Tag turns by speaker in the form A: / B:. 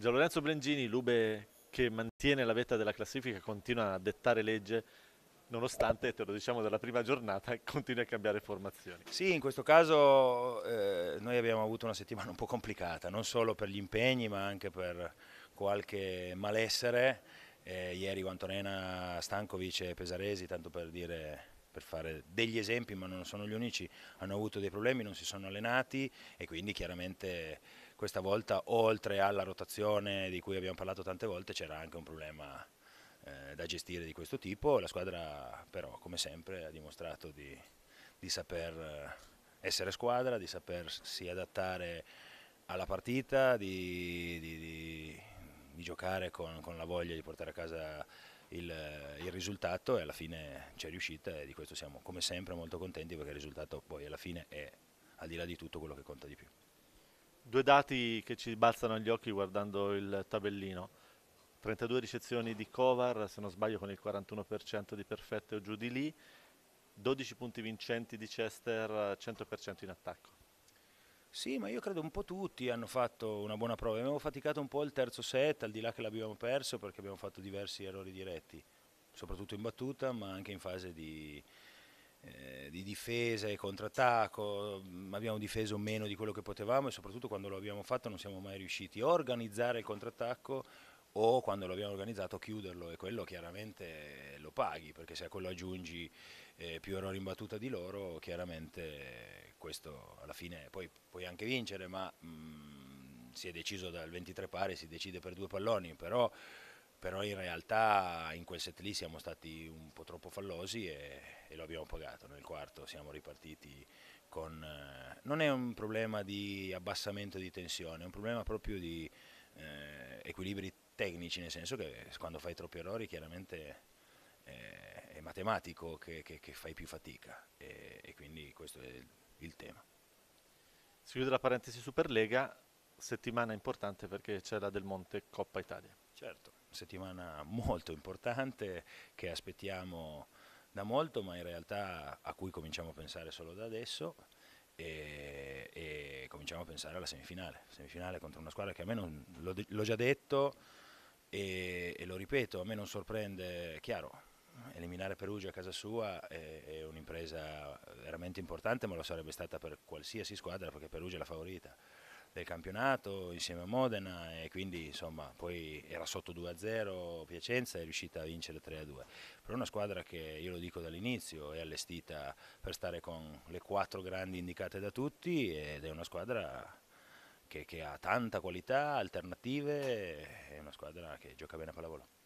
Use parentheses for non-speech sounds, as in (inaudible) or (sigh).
A: Gian Lorenzo Brengini, Lube che mantiene la vetta della classifica, continua a dettare legge nonostante, te lo diciamo dalla prima giornata, (laughs) continui a cambiare formazioni.
B: Sì, in questo caso eh, noi abbiamo avuto una settimana un po' complicata, non solo per gli impegni ma anche per qualche malessere. Eh, ieri Antonena Stankovic e Pesaresi, tanto per dire per fare degli esempi, ma non sono gli unici, hanno avuto dei problemi, non si sono allenati e quindi chiaramente questa volta oltre alla rotazione di cui abbiamo parlato tante volte c'era anche un problema eh, da gestire di questo tipo, la squadra però come sempre ha dimostrato di, di saper eh, essere squadra, di sapersi adattare alla partita, di, di, di, di giocare con, con, la voglia di portare a casa il, il risultato e alla fine ci è riuscita e di questo siamo come sempre molto contenti perché il risultato poi alla fine è al di là di tutto quello che conta di più
A: due dati che ci balzano agli occhi guardando il tabellino. 32 ricezioni di Kovar, se non sbaglio con il 41% di perfetto o giù di lì, 12 punti vincenti di Chester, 100% in attacco.
B: Sì, ma io credo un po' tutti hanno fatto una buona prova. Abbiamo faticato un po' il terzo set, al di là che l'abbiamo perso perché abbiamo fatto diversi errori diretti, soprattutto in battuta, ma anche in fase di, eh, di difesa e contrattacco, mm, abbiamo difeso meno di quello che potevamo e soprattutto quando lo abbiamo fatto non siamo mai riusciti a organizzare il contrattacco o quando lo abbiamo organizzato chiuderlo e quello chiaramente lo paghi perché se a quello aggiungi eh, più errori in battuta di loro chiaramente questo alla fine poi puoi anche vincere ma mh, mm, si è deciso dal 23 pari si decide per due palloni però però in realtà in quel set lì siamo stati un po' troppo fallosi e, e lo abbiamo pagato. Nel quarto siamo ripartiti con... Eh, non è un problema di abbassamento di tensione, è un problema proprio di eh, equilibri tecnici, nel senso che quando fai troppi errori chiaramente
A: eh, è matematico che, che, che, fai più fatica e, e quindi questo è il, il tema. Si chiude la parentesi Superlega, settimana importante perché c'è la Del Monte Coppa Italia. Certo settimana molto importante
B: che aspettiamo da molto, ma in realtà a cui cominciamo a pensare solo da adesso e, e cominciamo a pensare alla semifinale, semifinale contro una squadra che a me non, l'ho, l'ho già detto e, e, lo ripeto, a me non sorprende, chiaro, eliminare Perugia a casa sua è, è un'impresa veramente importante, ma lo sarebbe stata per qualsiasi squadra perché Perugia è la favorita del campionato insieme a Modena e quindi insomma poi era sotto 2-0 Piacenza e è riuscita a vincere 3-2. Però una squadra che io lo dico dall'inizio è allestita per stare con le quattro grandi indicate da tutti ed è una squadra che, che ha tanta qualità, alternative, è una squadra che gioca bene a pallavolo.